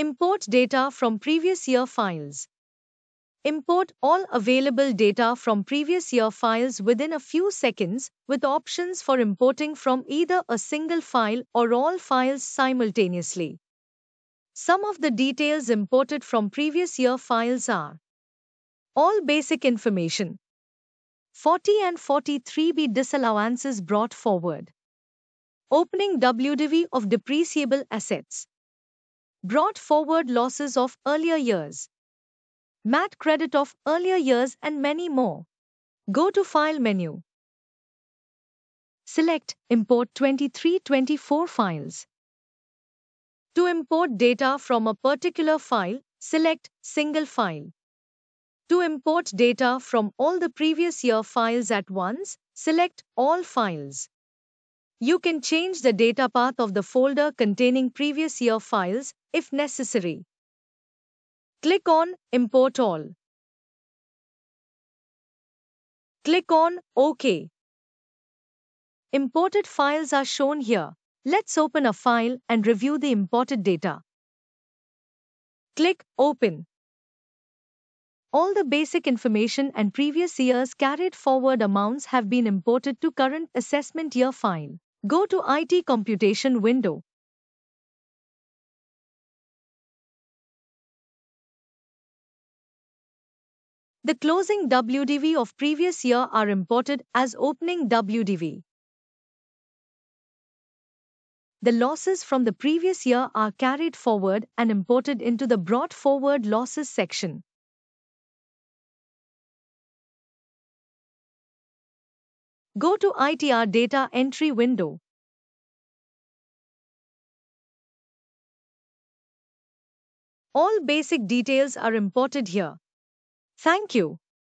Import data from previous year files. Import all available data from previous year files within a few seconds with options for importing from either a single file or all files simultaneously. Some of the details imported from previous year files are all basic information, 40 and 43B disallowances brought forward, opening WDV of depreciable assets, brought forward losses of earlier years, MAT credit of earlier years, and many more. Go to File menu. Select Import 2324 files. To import data from a particular file, select Single File. To import data from all the previous year files at once, select All Files. You can change the data path of the folder containing previous year files if necessary. Click on Import All. Click on OK. Imported files are shown here. Let's open a file and review the imported data. Click Open. All the basic information and previous year's carried forward amounts have been imported to current assessment year file. Go to IT computation window. The closing WDV of previous year are imported as opening WDV. The losses from the previous year are carried forward and imported into the brought forward losses section. Go to ITR Data Entry window. All basic details are imported here. Thank you.